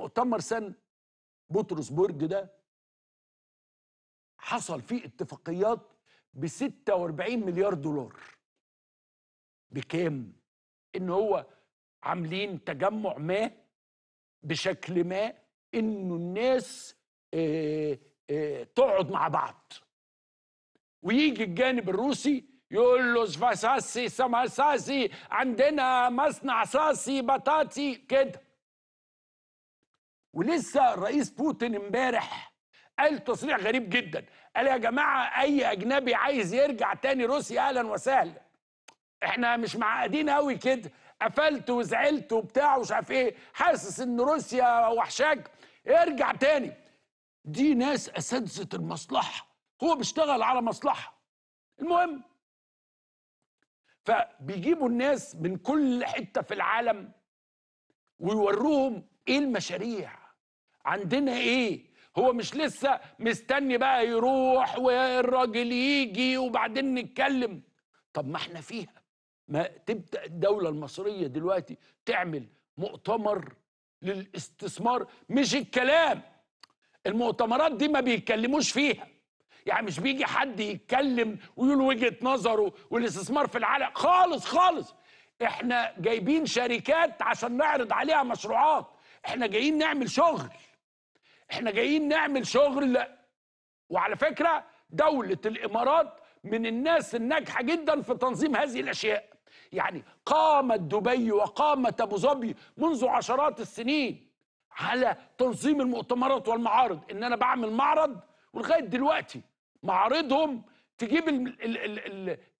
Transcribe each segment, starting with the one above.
مؤتمر سان بطرسبرج ده حصل فيه اتفاقيات ب 46 مليار دولار بكام؟ ان هو عاملين تجمع ما بشكل ما انه الناس اه اه تقعد مع بعض ويجي الجانب الروسي يقول له سفاساسي سماساسي عندنا مصنع ساسي بطاطي كده ولسه الرئيس بوتين امبارح قال تصريح غريب جدا قال يا جماعه اي اجنبي عايز يرجع تاني روسيا اهلا وسهلا احنا مش معقدين قوي كده قفلت وزعلت وبتاع ومش عارف ايه حاسس ان روسيا وحشاك ارجع تاني دي ناس اساتذه المصلحه هو بيشتغل على مصلحه المهم فبيجيبوا الناس من كل حته في العالم ويوروهم ايه المشاريع عندنا ايه هو مش لسه مستني بقى يروح والراجل يجي وبعدين نتكلم طب ما احنا فيها ما تبدا الدوله المصريه دلوقتي تعمل مؤتمر للاستثمار مش الكلام المؤتمرات دي ما بيتكلموش فيها يعني مش بيجي حد يتكلم ويقول وجهه نظره والاستثمار في العالم خالص خالص احنا جايبين شركات عشان نعرض عليها مشروعات احنا جايين نعمل شغل احنا جايين نعمل شغل وعلى فكره دوله الامارات من الناس الناجحه جدا في تنظيم هذه الاشياء يعني قامت دبي وقامت ابو ظبي منذ عشرات السنين على تنظيم المؤتمرات والمعارض ان انا بعمل معرض ولغايه دلوقتي معارضهم تجيب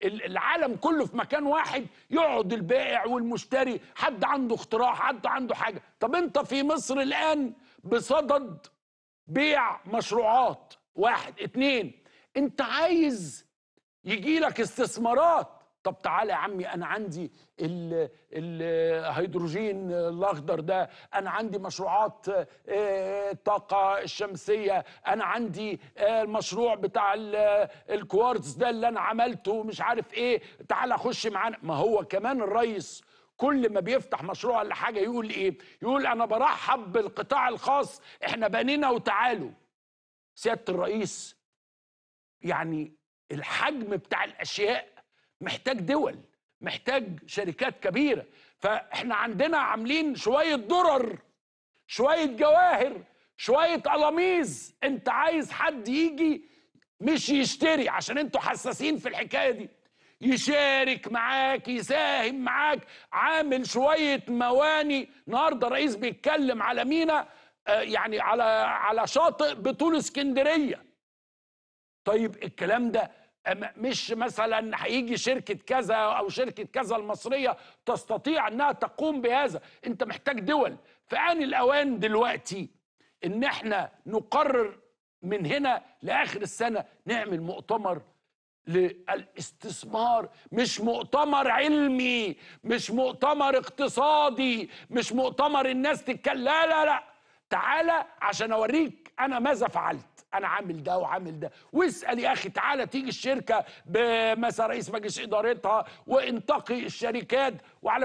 العالم كله في مكان واحد يقعد البائع والمشتري حد عنده اختراع حد عنده حاجه طب انت في مصر الان بصدد بيع مشروعات واحد اتنين انت عايز يجي لك استثمارات طب تعالى يا عمي انا عندي الهيدروجين الاخضر ده انا عندي مشروعات آه، الطاقه الشمسيه انا عندي آه، المشروع بتاع الكوارتز ده اللي انا عملته مش عارف ايه تعالى خش معانا ما هو كمان الريس كل ما بيفتح مشروع ولا حاجه يقول ايه يقول انا برحب بالقطاع الخاص احنا بنينا وتعالوا سياده الرئيس يعني الحجم بتاع الاشياء محتاج دول محتاج شركات كبيره فاحنا عندنا عاملين شويه درر شويه جواهر شويه قلاميز انت عايز حد يجي مش يشتري عشان انتوا حساسين في الحكايه دي يشارك معاك يساهم معاك عامل شوية مواني النهاردة الرئيس بيتكلم على مينا آه، يعني على على شاطئ بطول اسكندرية طيب الكلام ده آه، مش مثلا هيجي شركة كذا أو شركة كذا المصرية تستطيع أنها تقوم بهذا أنت محتاج دول فآن الأوان دلوقتي ان احنا نقرر من هنا لاخر السنه نعمل مؤتمر للاستثمار مش مؤتمر علمي مش مؤتمر اقتصادي مش مؤتمر الناس تتكلم لا لا لا تعالى عشان اوريك انا ماذا فعلت انا عامل ده وعامل ده واسال يا اخي تعالى تيجي الشركه بمثلا رئيس مجلس ادارتها وانتقي الشركات وعلى